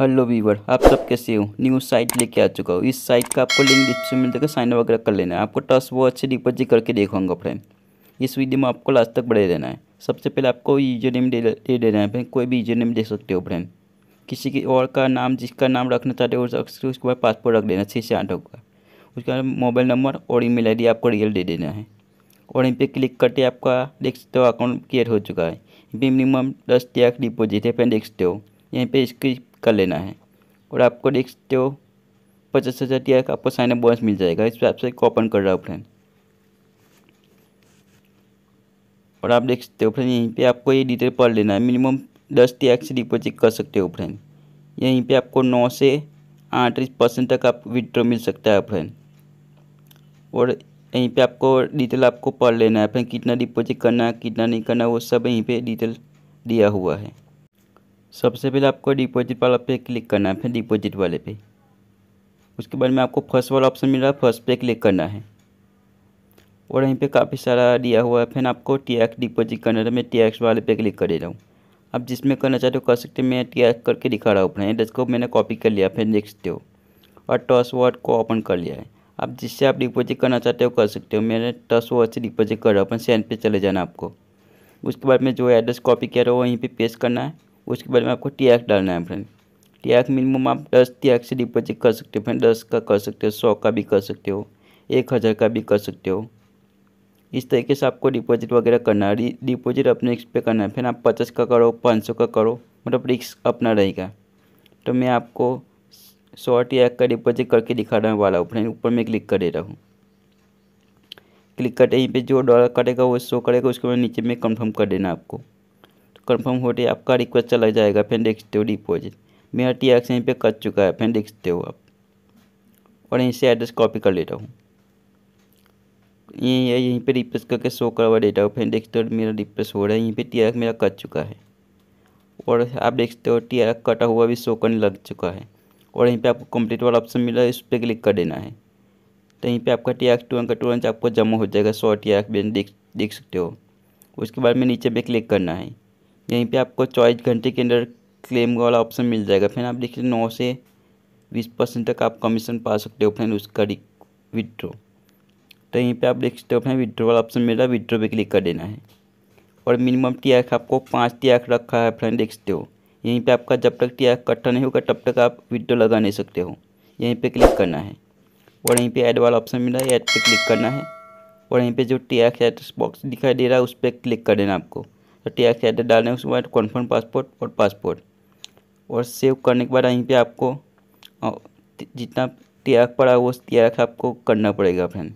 hello Weaver आप सब कैसे हो न्यू साइट लेके आ चुका हूँ इस साइट का आपको लिंक डिस्क्रिप्शन में देखकर साइन वगैरह कर लेना है आपको टस वो अच्छे डिपोजिट करके देखूंगा फ्रेंड इस वीडियो में आपको लास्ट तक बढ़े रहना है सबसे पहले आपको यूजर नेम दे दे देना है फ्रेंड कोई भी यूजर नेम दे सकते हो फ्रेंड किसी की और का नाम जिसका नाम रखना चाहते हो उसके बाद पासपोर्ट रख देना छः से आठ होगा उसके बाद मोबाइल नंबर और आई डी आपको रियल दे देना है और इन पर क्लिक करके आपका देख सकते हो अकाउंट क्रिएट हो चुका है मिनिमम दस लाख डिपोजिट है फ्रेंड देख सकते हो यहीं पर इसकी कर लेना है और आपको सकते हो पचास हज़ार टी आपको साइन अप बोनस मिल जाएगा इस वेबसाइट आपसे ओपन कर रहा हूँ फ्रेंड और आप देख सकते हो फ्रेंड यहीं पे आपको ये डिटेल पढ़ लेना है मिनिमम दस टी से डिपोजिट कर सकते हो फ्रेंड यहीं पे आपको नौ से आठ परसेंट तक आप विड्रॉ मिल सकता है फ्रेंड और यहीं पे आपको डिटेल आपको पढ़ लेना है फ्रेंड कितना डिपोजिट करना है कितना नहीं करना वो सब यहीं पे डिटेल दिया हुआ है सबसे पहले आपको डिपॉजिट वाला पे क्लिक करना है फिर डिपॉजिट वाले पे उसके बाद में आपको फर्स्ट वाला ऑप्शन मिल रहा है फर्स्ट पे क्लिक करना है और यहीं पे काफ़ी सारा दिया हुआ है फिर आपको एक्स डिपॉजिट करना है तो मैं एक्स वाले पे क्लिक कर दे रहा हूँ आप जिसमें करना चाहते हो कर सकते हो मैं एक्स करके दिखा रहा हूँ अपने एड्रेस को मैंने कॉपी कर लिया फिर नेक्स्ट हो और टस वर्ड को ओपन कर लिया है आप जिससे आप डिपॉजिट करना चाहते हो कर सकते हो मैंने टस वर्ड से डिपॉजिट कर रहा हूँ अपन सेंड पे चले जाना आपको उसके बाद में जो एड्रेस कॉपी किया रहा हूँ वहीं पर पे पेस्ट करना है उसके बाद में आपको टी एक्स डालना है फ्रेंड टी एक्स मिनिमम आप दस टीएक्स एक्स से डिपॉजिट कर सकते हो फ्रेंड दस का कर सकते हो सौ का भी कर सकते हो एक हज़ार का भी कर सकते हो इस तरीके से आपको डिपॉजिट वगैरह करना है डिपॉजिट अपने रिक्स पे करना है फिर आप पचास का करो पाँच सौ का करो मतलब रिक्स अपना रहेगा तो मैं आपको सौ टी एक्स का डिपॉजिट करके दिखाने वाला हूँ फ्रेंड ऊपर में क्लिक कर दे रहा हूँ क्लिक करते ही पे जो डॉलर कटेगा वो शो करेगा उसके बाद नीचे में कंफर्म कर देना आपको कंफर्म है आपका रिक्वेस्ट चला जाएगा फिर देखते हो डिपॉजिट मेरा टी एक्स यहीं पर कट चुका है फिर देखते हो आप और यहीं से एड्रेस कॉपी कर लेता हूँ यहीं यहीं पे रिप्लेस करके शो करवा देता हूँ देखते हो मेरा रिप्लेस हो रहा है यहीं पर टी मेरा कट चुका है और आप देखते हो टी कटा हुआ भी शो करने लग चुका है और यहीं पर आपको कंप्लीट वाला ऑप्शन मिला है इस पर क्लिक कर देना है तो यहीं पर आपका टी एक्स टू का तुरंत आपको जमा हो जाएगा सौ टी एक्स देख सकते हो उसके बाद में नीचे पे क्लिक करना है यहीं पे आपको चौबीस घंटे के अंदर क्लेम वाला ऑप्शन मिल जाएगा फिर आप देखिए नौ से बीस परसेंट तक आप कमीशन पा सकते हो फ्रेंड उसका विदड्रो तो यहीं पे आप देख सकते हो फ्रेंड विदड्रो वाला ऑप्शन मिल रहा है विदड्रो पर क्लिक कर देना है और मिनिमम टी आख आपको पाँच टी आख रखा है फ्रेंड देख सकते हो यहीं पे आपका जब तक टी आख इकट्ठा नहीं होगा तब तक आप विदड्रो लगा नहीं सकते हो यहीं पे क्लिक करना है और यहीं पे ऐड वाला ऑप्शन मिला है ऐड पे क्लिक करना है और यहीं पे जो टी एक्स एड्रेस बॉक्स दिखाई दे रहा है उस पर क्लिक कर देना आपको तो टैक्स एड्रेस डालने उसके बाद कन्फर्म पासपोर्ट और पासपोर्ट और सेव करने के बाद यहीं पे आपको जितना टैग पड़ा वो टैग आपको करना पड़ेगा फ्रेंड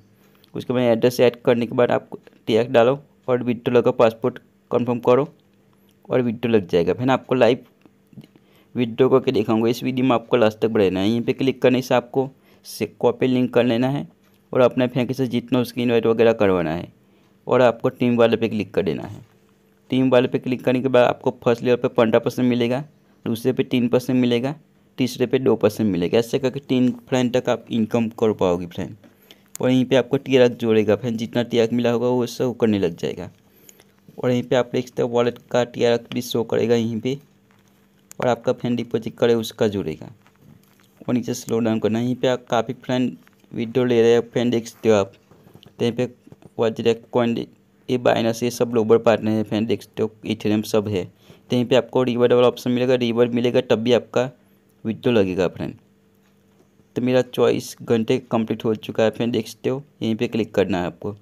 उसके बाद एड्रेस ऐड करने के बाद आप टैग डालो और विड्रो लगा पासपोर्ट कन्फर्म करो और विड्रो लग जाएगा फिर आपको लाइव विड्रो करके दिखाऊंगा इस वीडियो में आपको लास्ट तक बढ़ाना है यहीं पे क्लिक करने से आपको से कॉपी लिंक कर लेना है और अपने फेंके से जितना स्क्रीन वाइट वगैरह करवाना है और आपको टीम वाले पे क्लिक कर देना है टीम वाले पे क्लिक करने के बाद आपको फर्स्ट लेवल पे पंद्रह परसेंट मिलेगा दूसरे पे तीन परसेंट मिलेगा तीसरे पे दो परसेंट मिलेगा ऐसे करके तीन फ्रेंड तक आप इनकम कर पाओगे फ्रेंड और यहीं पे आपको टीआरक जोड़ेगा फ्रेंड जितना टी मिला होगा वो सब करने लग जाएगा और यहीं पर आप एक्स्ट्रा वॉलेट का टी भी शो करेगा यहीं पर और आपका फ्रेंड डिपोजिट करे उसका जुड़ेगा और नीचे स्लो डाउन करना यहीं पर आप काफ़ी फ्रेंड वीडियो ले रहे हैं फ्रेंड हो आप तो यहीं वह डायरेक्ट कॉइन ये बाइनस ये सब लोबर पार्टनर है फ्रेंड डेस्कटॉप इथेरियम सब है तो यहीं पर आपको रिवर वाला ऑप्शन मिलेगा रिवर्ड मिलेगा तब भी आपका विड्रो तो लगेगा फ्रेंड तो मेरा चॉइस घंटे कंप्लीट हो चुका है फ्रेंड देखते हो यहीं पे क्लिक करना है आपको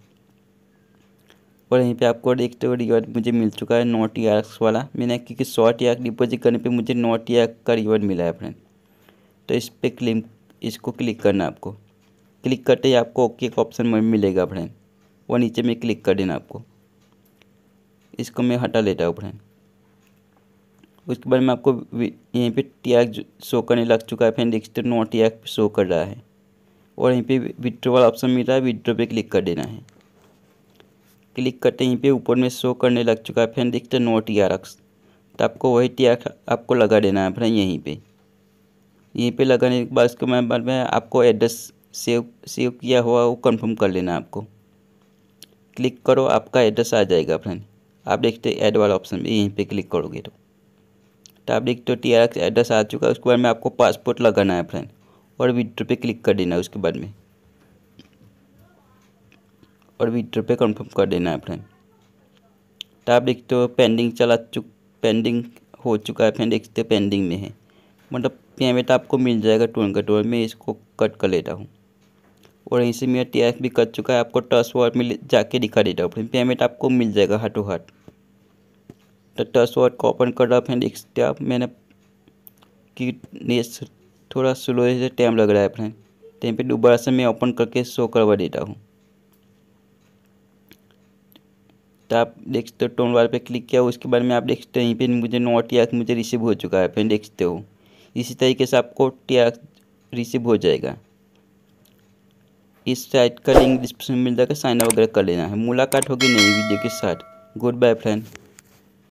और यहीं पे आपको देखते हो रिवॉर्ड मुझे मिल चुका है नॉट यार्क्स वाला मैंने क्योंकि शॉर्ट यार्क डिपोजिट करने पे मुझे नॉट यार्क का रिवॉर्ड मिला है फ्रेंड तो इस पर क्लिक इसको क्लिक करना है आपको क्लिक करते ही आपको ओके का ऑप्शन मिलेगा फ्रेंड और नीचे में क्लिक कर देना आपको इसको मैं हटा लेता हूँ फ्रेंड उसके बाद में आपको यहीं पे टैग शो करने लग चुका है फ्रेंड देखते सकते नो टैग शो कर रहा है और यहीं पे विड्रो वाला ऑप्शन मिल रहा है विड्रो पे क्लिक कर देना है क्लिक करते यहीं पे ऊपर में शो करने लग चुका है फ्रेंड देखते नो टी आर एक्स तो आपको वही टी आपको लगा देना है फ्रेंड यहीं पर यहीं पर लगाने के बाद उसके बाद में आपको एड्रेस सेव सेव किया हुआ वो कन्फर्म कर लेना आपको क्लिक करो आपका एड्रेस आ जाएगा फ्रेंड आप देखते ऐड वाला ऑप्शन में यहीं पे क्लिक करोगे तो, तो आप देखते हो टी आर एड्रेस आ चुका है उसके बाद में आपको पासपोर्ट लगाना है फ्रेंड और विड्रो पे क्लिक कर देना है उसके बाद में और विड्रो पे कंफर्म कर देना है फ्रेंड तो आप देखते हो पेंडिंग चला चुक पेंडिंग हो चुका है फ्रेंड देखते पेंडिंग में है मतलब पेमेंट आपको मिल जाएगा टोन का टोन मैं इसको कट कर लेता हूँ और यहीं से मेरा टी भी कट चुका है आपको टच वर्ड में जाके दिखा देता हूँ पेमेंट आपको मिल जाएगा हाथों हाथ तो टच वर्ड को ओपन कर रहा फ्रेंड आप मैंने कि थोड़ा स्लो से टाइम लग रहा है फ्रेंड टाइम पर दोबारा से मैं ओपन करके शो करवा देता हूँ तो आप सकते हो टोन वाल पे क्लिक किया उसके बाद में आप देखते हो यहीं पे मुझे टी आर मुझे रिसीव हो चुका है फ्रेंड देखते हो इसी तरीके से आपको टी रिसीव हो जाएगा इस साइट का लिंक डिस्क्रिप्शन में मिल जाकर साइन वगैरह कर लेना है मुलाकात होगी नई वीडियो के साथ गुड बाय फ्रेंड